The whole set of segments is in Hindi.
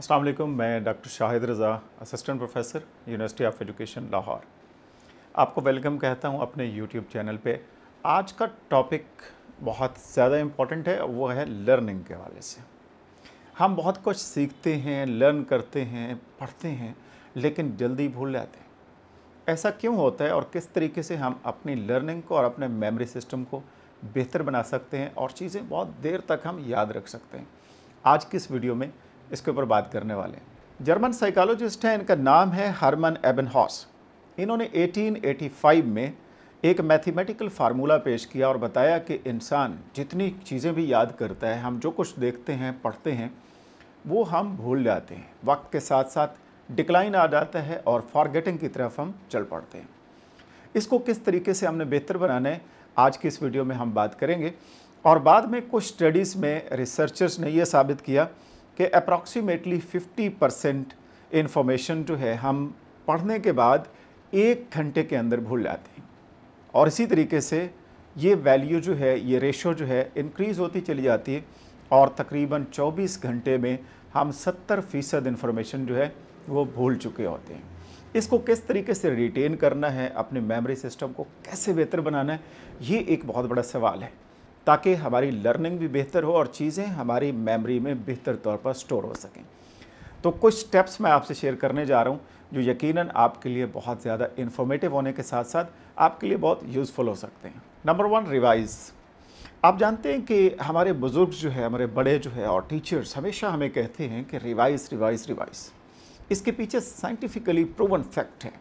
अस्सलाम वालेकुम मैं doctor Shahid Raza assistant professor university of education Lahore आपको वेलकम कहता हूं अपने यूट्यूब चैनल पे आज का टॉपिक बहुत ज़्यादा इम्पॉर्टेंट है वो है लर्निंग के हवाले से हम बहुत कुछ सीखते हैं लर्न करते हैं पढ़ते हैं लेकिन जल्दी भूल जाते हैं ऐसा क्यों होता है और किस तरीके से हम अपनी लर्निंग को और अपने मेमोरी सिस्टम को बेहतर बना सकते हैं और चीज़ें बहुत देर तक हम याद रख सकते हैं आज की इस वीडियो में इसके ऊपर बात करने वाले हैं जर्मन साइकोलॉजिस्ट हैं इनका नाम है हरमन एबन हॉस इन्होंने 1885 में एक मैथमेटिकल फार्मूला पेश किया और बताया कि इंसान जितनी चीज़ें भी याद करता है हम जो कुछ देखते हैं पढ़ते हैं वो हम भूल जाते हैं वक्त के साथ साथ डिक्लाइन आ जाता है और फॉरगेटिंग की तरफ हम चल पड़ते हैं इसको किस तरीके से हमने बेहतर बनाना है आज की इस वीडियो में हम बात करेंगे और बाद में कुछ स्टडीज़ में रिसर्चर्स ने यह साबित किया कि अप्रॉक्सीमेटली 50 परसेंट इन्फॉर्मेशन जो है हम पढ़ने के बाद एक घंटे के अंदर भूल जाते हैं और इसी तरीके से ये वैल्यू जो है ये रेशो जो है इनक्रीज़ होती चली जाती है और तकरीबन 24 घंटे में हम 70 फ़ीसद इन्फॉर्मेशन जो है वो भूल चुके होते हैं इसको किस तरीके से रिटेन करना है अपने मेमोरी सिस्टम को कैसे बेहतर बनाना है ये एक बहुत बड़ा सवाल है ताकि हमारी लर्निंग भी बेहतर हो और चीज़ें हमारी मेमोरी में बेहतर तौर पर स्टोर हो सकें तो कुछ स्टेप्स मैं आपसे शेयर करने जा रहा हूँ जो यकीनन आपके लिए बहुत ज़्यादा इन्फॉर्मेटिव होने के साथ साथ आपके लिए बहुत यूज़फुल हो सकते हैं नंबर वन रिवाइज़ आप जानते हैं कि हमारे बुज़ुर्ग जो है हमारे बड़े जो है और टीचर्स हमेशा हमें कहते हैं कि रिवाइज रिवाइज रिवाइज इसके पीछे साइंटिफिकली प्रूवन फैक्ट है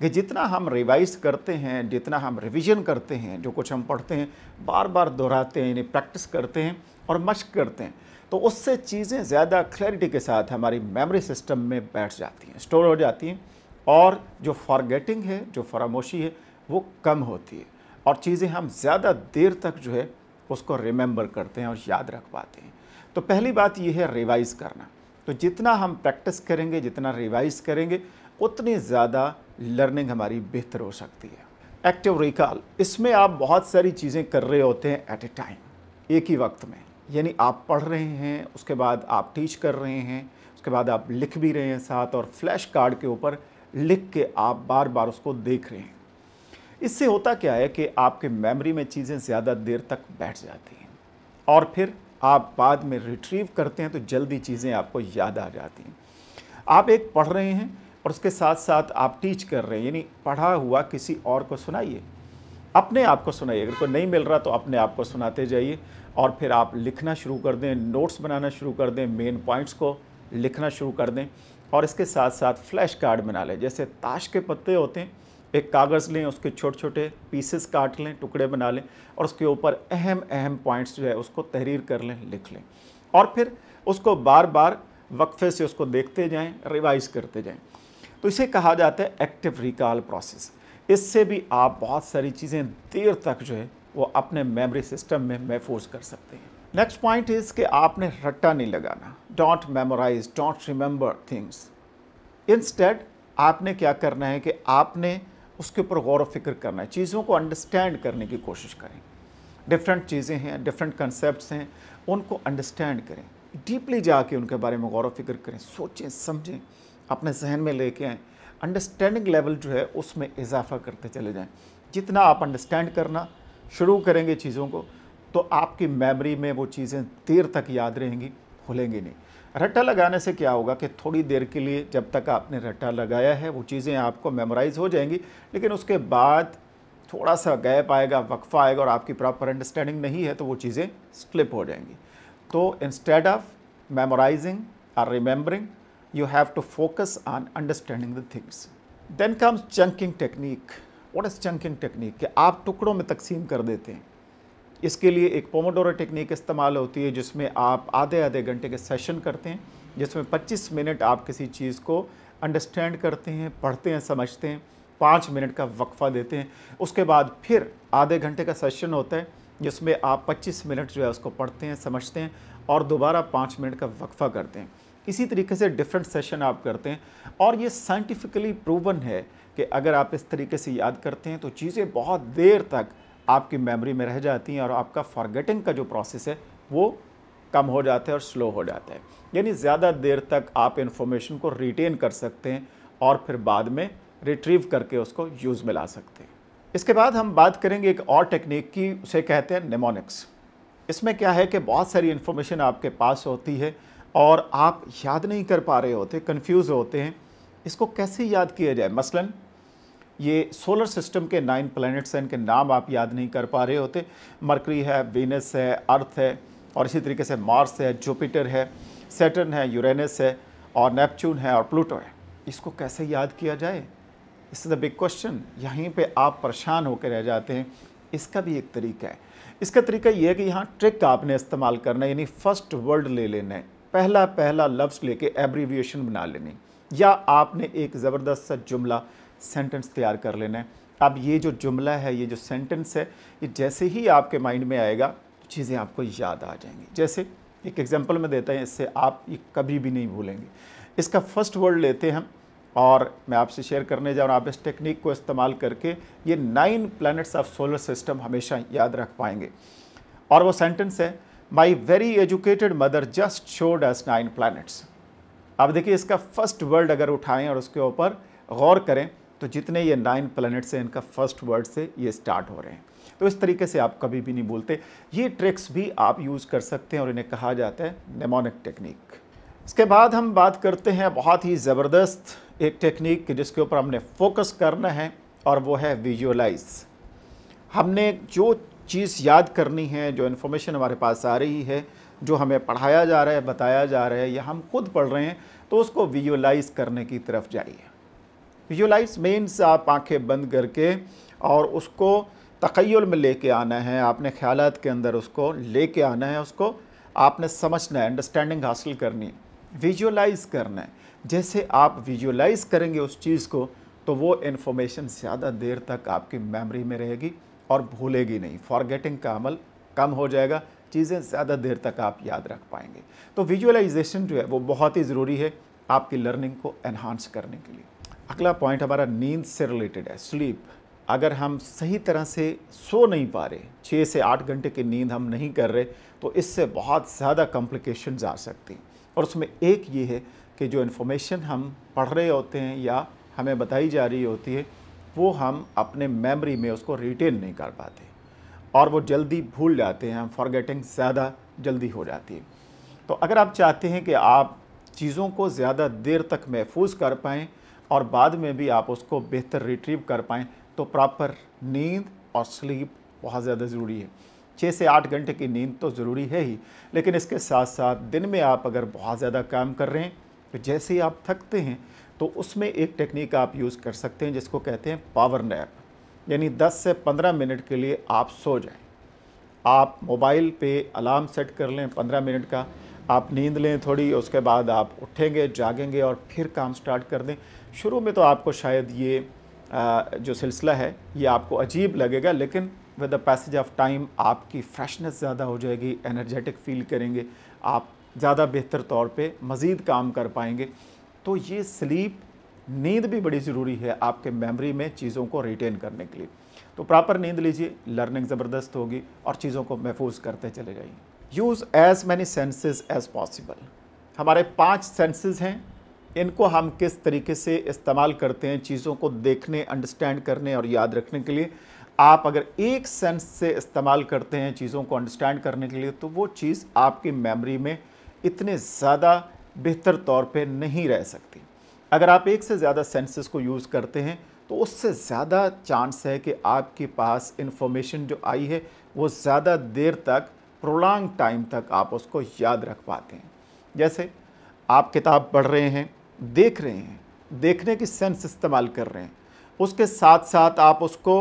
कि जितना हम रिवाइज करते हैं जितना हम रिवीजन करते हैं जो कुछ हम पढ़ते हैं बार बार दोहराते हैं यानी प्रैक्टिस करते हैं और मश्क करते हैं तो उससे चीज़ें ज़्यादा क्लैरिटी के साथ हमारी मेमोरी सिस्टम में बैठ जाती हैं स्टोर हो जाती हैं और जो फॉरगेटिंग है जो फरामोशी है वो कम होती है और चीज़ें हम ज़्यादा देर तक जो है उसको रिमेंबर करते हैं और याद रख पाते हैं तो पहली बात ये है रिवाइज़ करना तो जितना हम प्रैक्टिस करेंगे जितना रिवाइज़ करेंगे उतनी ज़्यादा लर्निंग हमारी बेहतर हो सकती है एक्टिव रिकॉल इसमें आप बहुत सारी चीज़ें कर रहे होते हैं एट ए टाइम एक ही वक्त में यानी आप पढ़ रहे हैं उसके बाद आप टीच कर रहे हैं उसके बाद आप लिख भी रहे हैं साथ और फ्लैश कार्ड के ऊपर लिख के आप बार बार उसको देख रहे हैं इससे होता क्या है कि आपके मेमोरी में चीज़ें ज़्यादा देर तक बैठ जाती हैं और फिर आप बाद में रिट्रीव करते हैं तो जल्दी चीज़ें आपको याद आ जाती हैं आप एक पढ़ रहे हैं और उसके साथ साथ आप टीच कर रहे हैं यानी पढ़ा हुआ किसी और को सुनाइए अपने आप को सुनाइए अगर कोई नहीं मिल रहा तो अपने आप को सुनाते जाइए और फिर आप लिखना शुरू कर दें नोट्स बनाना शुरू कर दें मेन पॉइंट्स को लिखना शुरू कर दें और इसके साथ साथ फ्लैश कार्ड बना लें जैसे ताश के पत्ते होते हैं एक कागज़ लें उसके छोटे छोटे पीसेस काट लें टुकड़े बना लें और उसके ऊपर अहम अहम पॉइंट्स जो है उसको तहरीर कर लें लिख लें और फिर उसको बार बार वक्फे से उसको देखते जाएं रिवाइज़ करते जाएं तो इसे कहा जाता है एक्टिव रिकॉल प्रोसेस इससे भी आप बहुत सारी चीज़ें देर तक जो है वो अपने मेमोरी सिस्टम में महफूज कर सकते हैं नेक्स्ट पॉइंट इज़ कि आपने रट्टा नहीं लगाना don't memorize don't remember things instead आपने क्या करना है कि आपने उसके ऊपर गौर फिक्र करना है चीज़ों को अंडरस्टैंड करने की कोशिश करें डिफरेंट चीज़ें हैं डिफरेंट कंसेप्ट हैं उनको अंडरस्टैंड करें डीपली जाके उनके बारे में गौर फिक्र करें सोचें समझें अपने जहन में लेके आएँ अंडरस्टैंडिंग लेवल जो है उसमें इजाफा करते चले जाएँ जितना आप अंडरस्टैंड करना शुरू करेंगे चीज़ों को तो आपकी मेमोरी में वो चीज़ें देर तक याद रहेंगी भूलेंगी नहीं रट्टा लगाने से क्या होगा कि थोड़ी देर के लिए जब तक आपने रट्टा लगाया है वो चीज़ें आपको मेमोराइज़ हो जाएंगी लेकिन उसके बाद थोड़ा सा गैप आएगा वक्फा आएगा और आपकी प्रॉपर अंडरस्टैंडिंग नहीं है तो वो चीज़ें स्लिप हो जाएंगी तो इंस्टेड ऑफ मेमोराइजिंग और remembering you have to focus on understanding the things. Then comes chunking technique. What is chunking technique? कि आप टुकड़ों में तकसीम कर देते हैं इसके लिए एक पोमोडोरो टेक्निक इस्तेमाल होती है जिसमें आप आधे आधे घंटे के सेशन करते हैं जिसमें 25 मिनट आप किसी चीज़ को अंडरस्टैंड करते हैं पढ़ते हैं समझते हैं पाँच मिनट का वक्फ़ा देते हैं उसके बाद फिर आधे घंटे का सेशन होता है जिसमें आप 25 मिनट जो है उसको पढ़ते हैं समझते हैं और दोबारा पाँच मिनट का वक्फ़ा करते हैं इसी तरीके से डिफरेंट सेशन आप करते हैं और ये साइंटिफिकली प्रूवन है कि अगर आप इस तरीके से याद करते हैं तो चीज़ें बहुत देर तक आपकी मेमोरी में रह जाती हैं और आपका फॉरगेटिंग का जो प्रोसेस है वो कम हो जाता है और स्लो हो जाता है यानी ज़्यादा देर तक आप इन्फॉर्मेशन को रिटेन कर सकते हैं और फिर बाद में रिट्रीव करके उसको यूज़ में ला सकते हैं इसके बाद हम बात करेंगे एक और टेक्निक की उसे कहते हैं नेमोनिक्स इसमें क्या है कि बहुत सारी इन्फॉर्मेशन आपके पास होती है और आप याद नहीं कर पा रहे होते कन्फ्यूज़ होते हैं इसको कैसे याद किया जाए मसलन ये सोलर सिस्टम के नाइन प्लैनेट्स हैं इनके नाम आप याद नहीं कर पा रहे होते मरकरी है वीनस है अर्थ है और इसी तरीके से मार्स है जुपिटर है सेटन है यूरेनस है और नेपच्यून है और प्लूटो है इसको कैसे याद किया जाए इस इज़ द बिग क्वेश्चन यहीं पे आप परेशान होकर रह जाते हैं इसका भी एक तरीका है इसका तरीका यह है कि यहाँ ट्रिक आपने इस्तेमाल करना है यानी फ़र्स्ट वर्ड ले लेना है पहला पहला लफ्ज़ लेके एब्रीविएशन बना लेनी या आपने एक ज़बरदस्त सा जुमला सेंटेंस तैयार कर लेना है अब ये जो जुमला है ये जो सेंटेंस है ये जैसे ही आपके माइंड में आएगा तो चीज़ें आपको याद आ जाएंगी जैसे एक एग्जांपल में देते हैं इससे आप ये कभी भी नहीं भूलेंगे इसका फर्स्ट वर्ड लेते हैं और मैं आपसे शेयर करने जा रहा हूँ आप इस टेक्निक को इस्तेमाल करके ये nine planets of solar system हमेशा याद रख पाएंगे और वो सेंटेंस है my very educated mother just showed us nine planets अब देखिए इसका फर्स्ट वर्ड अगर उठाएं और उसके ऊपर गौर करें तो जितने ये नाइन प्लानट्स हैं इनका फर्स्ट वर्ड से ये स्टार्ट हो रहे हैं तो इस तरीके से आप कभी भी नहीं बोलते ये ट्रिक्स भी आप यूज़ कर सकते हैं और इन्हें कहा जाता है नेमोनिक टेक्निक इसके बाद हम बात करते हैं बहुत ही ज़बरदस्त एक टेक्निक जिसके ऊपर हमने फोकस करना है और वो है विजुअलाइज हमने जो चीज़ याद करनी है जो इन्फॉर्मेशन हमारे पास आ रही है जो हमें पढ़ाया जा रहा है बताया जा रहा है या हम खुद पढ़ रहे हैं तो उसको विजुअलाइज करने की तरफ जाइए विजुअलाइज मीन्स आप आंखें बंद करके और उसको तखयल में लेके आना है आपने ख्याल के अंदर उसको लेके आना है उसको आपने समझना है अंडरस्टैंडिंग हासिल करनी है विजुअलाइज करना है जैसे आप विजुअलाइज करेंगे उस चीज़ को तो वो इन्फॉर्मेशन ज़्यादा देर तक आपकी मेमोरी में रहेगी और भूलेगी नहीं फॉरगेटिंग का अमल कम हो जाएगा चीज़ें ज़्यादा देर तक आप याद रख पाएंगे तो विजुअलाइजेशन जो है वो बहुत ही ज़रूरी है आपकी लर्निंग को एनहांस करने के लिए अगला पॉइंट हमारा नींद से रिलेटेड है स्लीप अगर हम सही तरह से सो नहीं पा रहे छः से आठ घंटे की नींद हम नहीं कर रहे तो इससे बहुत ज़्यादा कॉम्प्लिकेशन आ सकती हैं और उसमें एक ये है कि जो इन्फॉर्मेशन हम पढ़ रहे होते हैं या हमें बताई जा रही होती है वो हम अपने मेमोरी में उसको रिटेन नहीं कर पाते और वो जल्दी भूल जाते हैं फॉरगेटिंग ज़्यादा जल्दी हो जाती है तो अगर आप चाहते हैं कि आप चीज़ों को ज़्यादा देर तक महफूज कर पाएँ और बाद में भी आप उसको बेहतर रिट्रीव कर पाएँ तो प्रॉपर नींद और स्लीप बहुत ज़्यादा ज़रूरी है छः से आठ घंटे की नींद तो ज़रूरी है ही लेकिन इसके साथ साथ दिन में आप अगर बहुत ज़्यादा काम कर रहे हैं तो जैसे ही आप थकते हैं तो उसमें एक टेक्निक आप यूज़ कर सकते हैं जिसको कहते हैं पावर नैप यानी 10 से 15 मिनट के लिए आप सो जाएं आप मोबाइल पे अलार्म सेट कर लें 15 मिनट का आप नींद लें थोड़ी उसके बाद आप उठेंगे जागेंगे और फिर काम स्टार्ट कर दें शुरू में तो आपको शायद ये जो सिलसिला है ये आपको अजीब लगेगा लेकिन with the passage of time आपकी फ्रेशनेस ज़्यादा हो जाएगी एनर्जेटिक फील करेंगे आप ज़्यादा बेहतर तौर पे मज़ीद काम कर पाएंगे तो ये स्लीप नींद भी बड़ी ज़रूरी है आपके मेमोरी में चीज़ों को रिटेन करने के लिए तो प्रॉपर नींद लीजिए लर्निंग ज़बरदस्त होगी और चीज़ों को महफूज करते चले जाइए use as many senses as possible हमारे पांच सेंसेस हैं इनको हम किस तरीके से इस्तेमाल करते हैं चीज़ों को देखने अंडरस्टैंड करने और याद रखने के लिए आप अगर एक सेंस से इस्तेमाल करते हैं चीज़ों को अंडरस्टैंड करने के लिए तो वो चीज़ आपकी मेमोरी में इतने ज़्यादा बेहतर तौर पे नहीं रह सकती अगर आप एक से ज़्यादा सेंसेस को यूज़ करते हैं तो उससे ज़्यादा चांस है कि आपके पास इन्फॉर्मेशन जो आई है वो ज़्यादा देर तक प्रोलॉन्ग टाइम तक आप उसको याद रख पाते हैं जैसे आप किताब पढ़ रहे हैं देख रहे हैं देखने की सेंस इस्तेमाल कर रहे हैं उसके साथ साथ आप उसको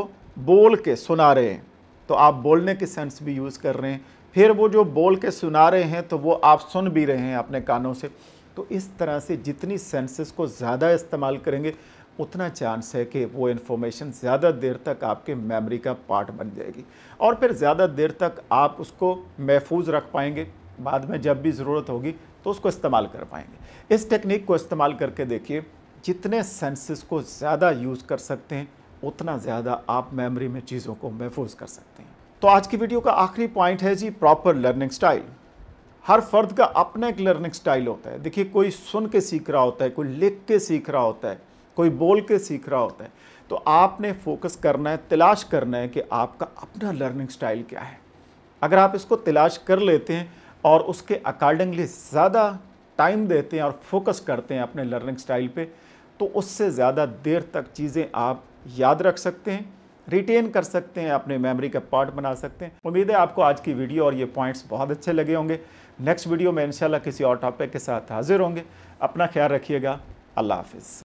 बोल के सुना रहे हैं तो आप बोलने के सेंस भी यूज़ कर रहे हैं फिर वो जो बोल के सुना रहे हैं तो वो आप सुन भी रहे हैं अपने कानों से तो इस तरह से जितनी सेंसेस को ज़्यादा इस्तेमाल करेंगे उतना चांस है कि वो इन्फॉर्मेशन ज़्यादा देर तक आपके मेमोरी का पार्ट बन जाएगी और फिर ज़्यादा देर तक आप उसको महफूज रख पाएंगे बाद में जब भी ज़रूरत होगी तो उसको इस्तेमाल कर पाएंगे इस टेक्निक को इस्तेमाल करके देखिए जितने सेंसेस को ज़्यादा यूज़ कर सकते हैं उतना ज़्यादा आप मेमोरी में चीज़ों को महफूज कर सकते हैं तो आज की वीडियो का आखिरी पॉइंट है जी प्रॉपर लर्निंग स्टाइल हर फर्द का अपना एक लर्निंग स्टाइल होता है देखिए कोई सुन के सीख रहा होता है कोई लिख के सीख रहा होता है कोई बोल के सीख रहा होता है तो आपने फोकस करना है तलाश करना है कि आपका अपना लर्निंग स्टाइल क्या है अगर आप इसको तलाश कर लेते हैं और उसके अकॉर्डिंगली ज़्यादा टाइम देते हैं और फोकस करते हैं अपने लर्निंग स्टाइल पे तो उससे ज़्यादा देर तक चीज़ें आप याद रख सकते हैं रिटेन कर सकते हैं अपने मेमोरी का पार्ट बना सकते हैं उम्मीद है आपको आज की वीडियो और ये पॉइंट्स बहुत अच्छे लगे होंगे नेक्स्ट वीडियो में इंशाल्लाह किसी और टॉपिक के साथ हाजिर होंगे अपना ख्याल रखिएगा अल्लाह हाफिज़